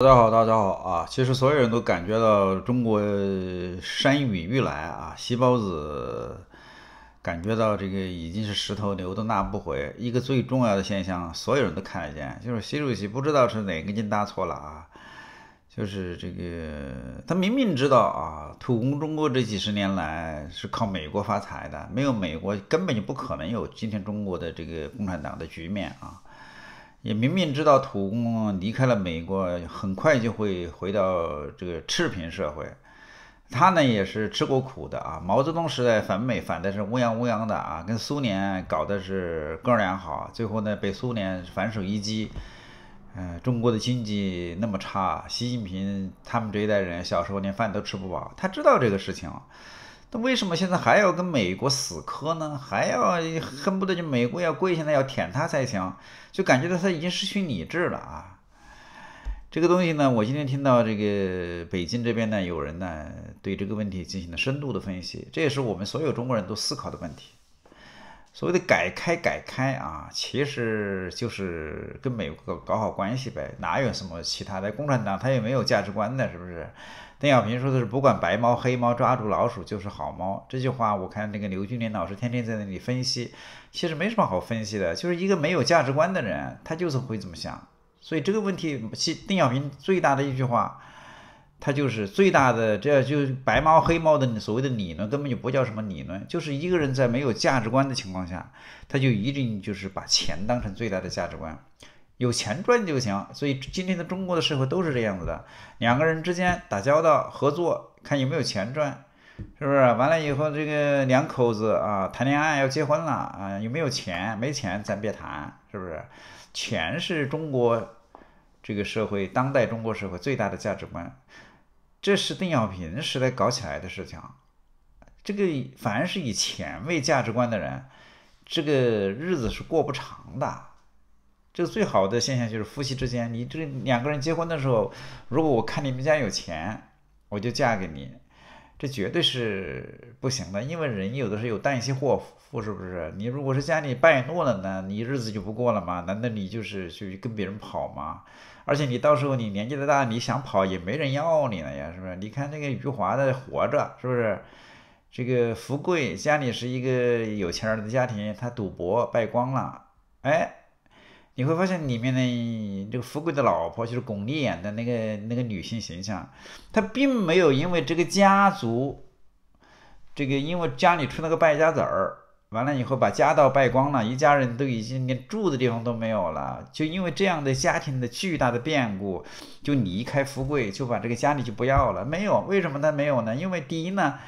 大家好，大家好啊！其实所有人都感觉到中国山雨欲来啊，西包子感觉到这个已经是十头牛都拉不回。一个最重要的现象，所有人都看得见，就是习主席不知道是哪根筋搭错了啊，就是这个他明明知道啊，土工中国这几十年来是靠美国发财的，没有美国根本就不可能有今天中国的这个共产党的局面啊。也明明知道土公离开了美国，很快就会回到这个赤贫社会。他呢也是吃过苦的啊。毛泽东时代反美反的是乌泱乌泱的啊，跟苏联搞的是哥俩好，最后呢被苏联反手一击。嗯，中国的经济那么差，习近平他们这一代人小时候连饭都吃不饱，他知道这个事情。那为什么现在还要跟美国死磕呢？还要恨不得就美国要跪下来要舔他才行，就感觉到他已经失去理智了啊！这个东西呢，我今天听到这个北京这边呢有人呢对这个问题进行了深度的分析，这也是我们所有中国人都思考的问题。所谓的改开改开啊，其实就是跟美国搞好关系呗，哪有什么其他的？共产党他也没有价值观的，是不是？邓小平说的是不管白猫黑猫，抓住老鼠就是好猫。这句话，我看那个刘俊林老师天天在那里分析，其实没什么好分析的，就是一个没有价值观的人，他就是会这么想。所以这个问题，其邓小平最大的一句话。他就是最大的，这就白猫黑猫的所谓的理论，根本就不叫什么理论，就是一个人在没有价值观的情况下，他就一定就是把钱当成最大的价值观，有钱赚就行。所以今天的中国的社会都是这样子的，两个人之间打交道、合作，看有没有钱赚，是不是？完了以后，这个两口子啊谈恋爱要结婚了啊，有没有钱？没钱咱别谈，是不是？钱是中国这个社会当代中国社会最大的价值观。这是邓小平时代搞起来的事情，这个凡是以钱为价值观的人，这个日子是过不长的。这个最好的现象就是夫妻之间，你这两个人结婚的时候，如果我看你们家有钱，我就嫁给你。这绝对是不行的，因为人有的是有旦夕祸福，是不是？你如果是家里败落了呢，你日子就不过了嘛？难道你就是去跟别人跑吗？而且你到时候你年纪的大，你想跑也没人要你了呀，是不是？你看那个余华的《活着》，是不是？这个福贵家里是一个有钱人的家庭，他赌博败光了，哎。你会发现里面的这个富贵的老婆就是巩俐演的那个那个女性形象，她并没有因为这个家族，这个因为家里出了个败家子儿，完了以后把家道败光了，一家人都已经连住的地方都没有了，就因为这样的家庭的巨大的变故，就离开富贵，就把这个家里就不要了。没有，为什么他没有呢？因为第一呢，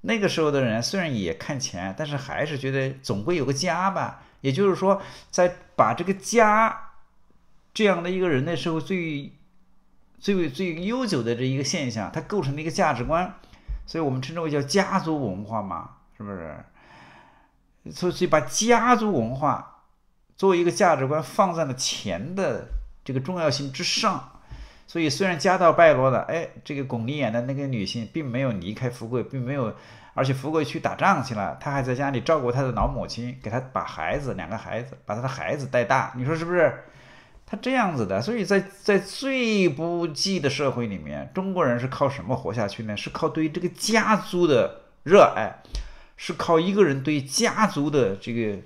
那个时候的人虽然也看钱，但是还是觉得总归有个家吧。也就是说，在把这个家这样的一个人类社会最最为最悠久的这一个现象，它构成的一个价值观，所以我们称之为叫家族文化嘛，是不是？所以所以把家族文化作为一个价值观放在了钱的这个重要性之上，所以虽然家道败落了，哎，这个巩俐演的那个女性并没有离开富贵，并没有。而且福贵去打仗去了，他还在家里照顾他的老母亲，给他把孩子两个孩子把他的孩子带大。你说是不是？他这样子的，所以在在最不济的社会里面，中国人是靠什么活下去呢？是靠对这个家族的热爱，是靠一个人对家族的这个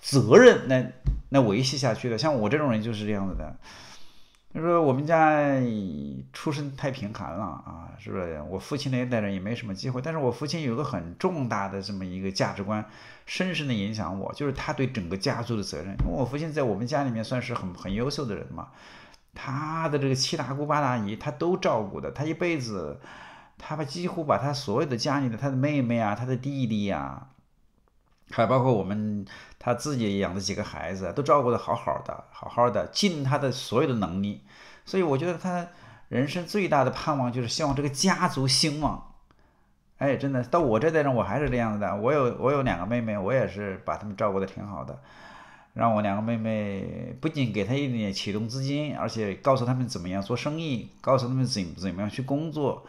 责任来来维系下去的。像我这种人就是这样子的。他说：“我们家出身太贫寒了啊，是不是？我父亲那一代人也没什么机会，但是我父亲有个很重大的这么一个价值观，深深的影响我，就是他对整个家族的责任。因为我父亲在我们家里面算是很很优秀的人嘛，他的这个七大姑八大姨他都照顾的，他一辈子，他把几乎把他所有的家里的他的妹妹啊，他的弟弟呀。”还包括我们他自己养的几个孩子，都照顾的好好的，好好的，尽他的所有的能力。所以我觉得他人生最大的盼望就是希望这个家族兴旺。哎，真的，到我这代人，我还是这样子的。我有我有两个妹妹，我也是把他们照顾的挺好的，让我两个妹妹不仅给她一点启动资金，而且告诉他们怎么样做生意，告诉他们怎怎么样去工作。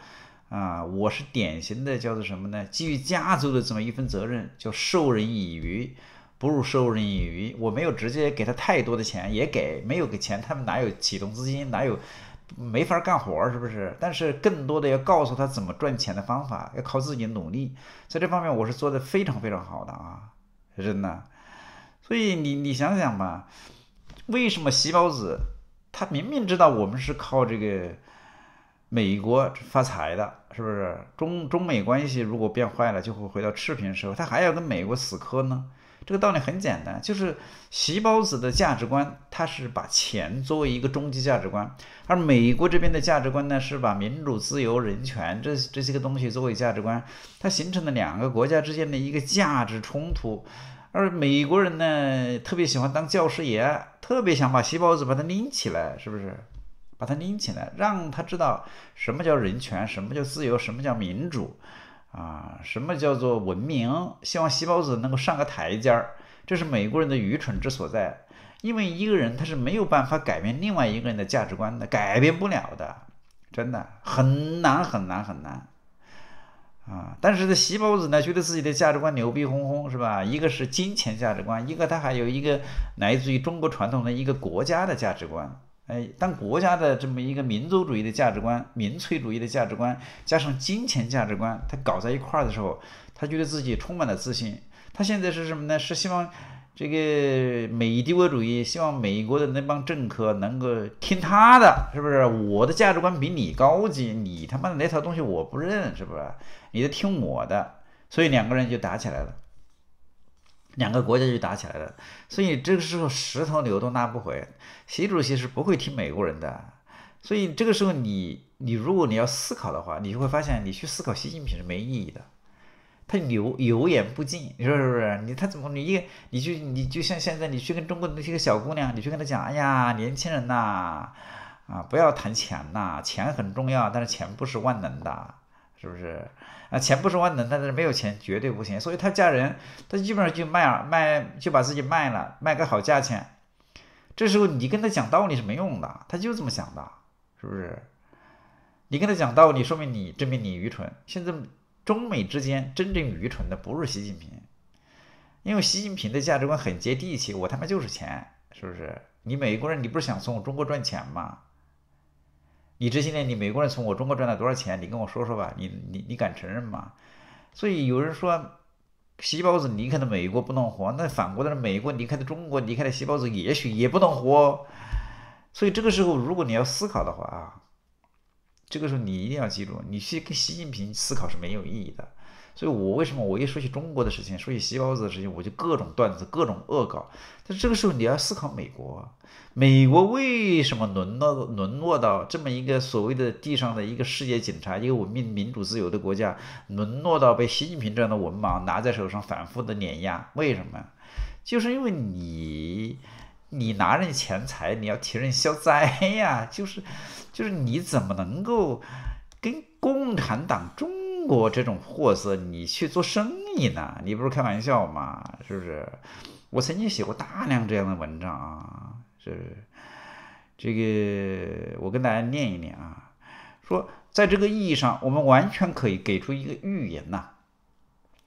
啊，我是典型的叫做什么呢？基于家族的这么一份责任，叫授人以鱼，不如授人以渔。我没有直接给他太多的钱，也给没有给钱，他们哪有启动资金，哪有没法干活儿，是不是？但是更多的要告诉他怎么赚钱的方法，要靠自己努力。在这方面，我是做的非常非常好的啊，真的。所以你你想想吧，为什么席包子他明明知道我们是靠这个？美国发财的，是不是？中中美关系如果变坏了，就会回到赤贫时候，他还要跟美国死磕呢？这个道理很简单，就是西包子的价值观，他是把钱作为一个终极价值观，而美国这边的价值观呢，是把民主、自由、人权这这些个东西作为价值观，它形成了两个国家之间的一个价值冲突。而美国人呢，特别喜欢当教师爷，特别想把西包子把它拎起来，是不是？把它拎起来，让他知道什么叫人权，什么叫自由，什么叫民主，啊，什么叫做文明？希望西包子能够上个台阶儿。这是美国人的愚蠢之所在，因为一个人他是没有办法改变另外一个人的价值观的，改变不了的，真的很难很难很难，啊！但是这西包子呢，觉得自己的价值观牛逼哄哄，是吧？一个是金钱价值观，一个他还有一个来自于中国传统的一个国家的价值观。哎，当国家的这么一个民族主义的价值观、民粹主义的价值观，加上金钱价值观，他搞在一块儿的时候，他觉得自己充满了自信。他现在是什么呢？是希望这个美帝国主义，希望美国的那帮政客能够听他的，是不是？我的价值观比你高级，你他妈的那套东西我不认，是不是？你得听我的，所以两个人就打起来了。两个国家就打起来了，所以这个时候十头牛都拉不回。习主席是不会听美国人的，所以这个时候你你如果你要思考的话，你就会发现你去思考习近平是没意义的。他油油盐不进，你说是不是？你他怎么你一你就你就像现在你去跟中国的那些个小姑娘，你去跟她讲，哎呀，年轻人呐，啊，不要谈钱呐，钱很重要，但是钱不是万能的。是不是啊？钱不是万能，但是没有钱绝对不行。所以他嫁人，他基本上就卖啊卖，就把自己卖了，卖个好价钱。这时候你跟他讲道理是没用的，他就这么想的，是不是？你跟他讲道理，说明你证明你愚蠢。现在中美之间真正愚蠢的不是习近平，因为习近平的价值观很接地气，我他妈就是钱，是不是？你美国人，你不是想从中国赚钱吗？你这些年，你美国人从我中国赚了多少钱？你跟我说说吧，你你你敢承认吗？所以有人说，细胞子离开了美国不能活，那反过来，美国离开了中国，离开了细胞子，也许也不能活。所以这个时候，如果你要思考的话啊，这个时候你一定要记住，你去跟习近平思考是没有意义的。所以我为什么我一说起中国的事情，说起“西包子”的事情，我就各种段子，各种恶搞。但是这个时候你要思考美国，美国为什么沦落沦落到这么一个所谓的地上的一个世界警察，一个文明、民主、自由的国家，沦落到被习近平这样的文盲拿在手上反复的碾压？为什么？就是因为你，你拿人钱财，你要替人消灾呀！就是，就是你怎么能够跟共产党中？国这种货色，你去做生意呢？你不是开玩笑吗？是不是？我曾经写过大量这样的文章啊，是这个，我跟大家念一念啊。说，在这个意义上，我们完全可以给出一个预言呐：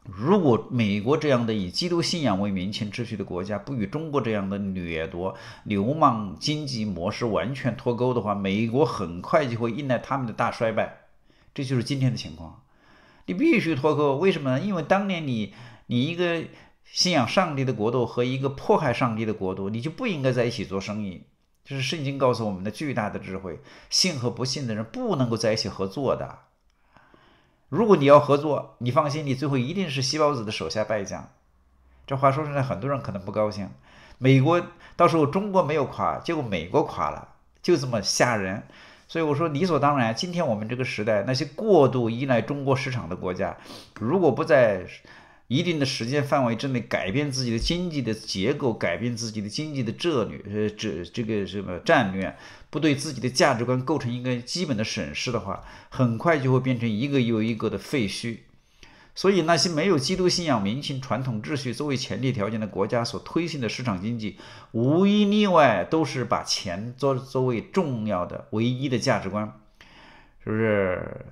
如果美国这样的以基督信仰为民情秩序的国家，不与中国这样的掠夺、流氓经济模式完全脱钩的话，美国很快就会迎来他们的大衰败。这就是今天的情况。你必须脱钩，为什么呢？因为当年你，你一个信仰上帝的国度和一个迫害上帝的国度，你就不应该在一起做生意。这是圣经告诉我们的巨大的智慧：信和不信的人不能够在一起合作的。如果你要合作，你放心，你最后一定是西包子的手下败将。这话说出来，很多人可能不高兴。美国到时候中国没有垮，结果美国垮了，就这么吓人。所以我说理所当然，今天我们这个时代那些过度依赖中国市场的国家，如果不在一定的时间范围之内改变自己的经济的结构，改变自己的经济的策略，呃，这这个什么战略，不对自己的价值观构成一个基本的审视的话，很快就会变成一个又一个的废墟。所以，那些没有基督信仰、民情传统秩序作为前提条件的国家所推行的市场经济，无一例外都是把钱作作为重要的、唯一的价值观，是不是？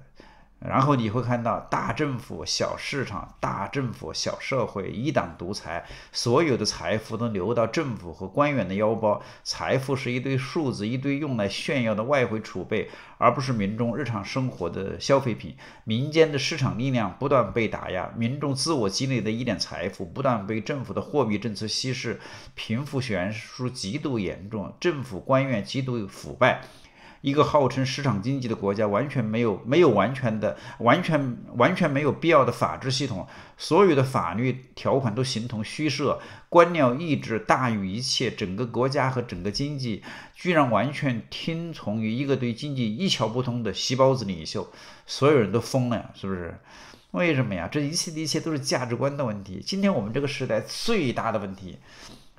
然后你会看到，大政府、小市场，大政府、小社会，一党独裁，所有的财富都流到政府和官员的腰包，财富是一堆数字，一堆用来炫耀的外汇储备，而不是民众日常生活的消费品。民间的市场力量不断被打压，民众自我积累的一点财富不断被政府的货币政策稀释，贫富悬殊极度严重，政府官员极度腐败。一个号称市场经济的国家，完全没有没有完全的完全完全没有必要的法治系统，所有的法律条款都形同虚设，官僚意志大于一切，整个国家和整个经济居然完全听从于一个对经济一窍不通的“细胞子”领袖，所有人都疯了，是不是？为什么呀？这一切的一切都是价值观的问题。今天我们这个时代最大的问题。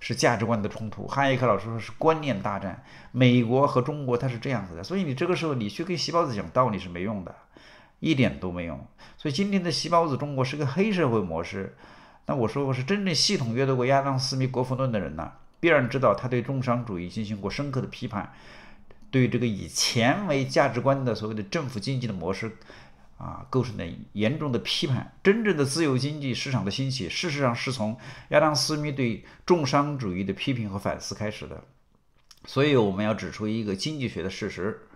是价值观的冲突，哈一克老师说是观念大战，美国和中国它是这样子的，所以你这个时候你去跟习包子讲道理是没用的，一点都没用。所以今天的习包子中国是个黑社会模式。那我说我是真正系统阅读过亚当斯密《国富论》的人呢，必然知道他对重商主义进行过深刻的批判，对这个以钱为价值观的所谓的政府经济的模式。啊，构成了严重的批判。真正的自由经济市场的兴起，事实上是从亚当·斯密对重商主义的批评和反思开始的。所以，我们要指出一个经济学的事实：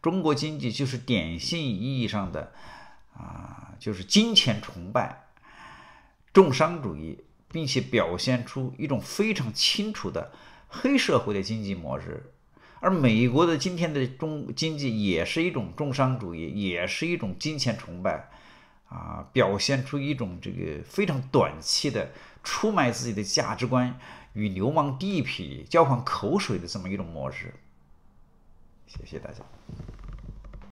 中国经济就是典型意义上的啊，就是金钱崇拜、重商主义，并且表现出一种非常清楚的黑社会的经济模式。而美国的今天的中经济也是一种重商主义，也是一种金钱崇拜，啊，表现出一种这个非常短期的出卖自己的价值观与流氓地痞交换口水的这么一种模式。谢谢大家。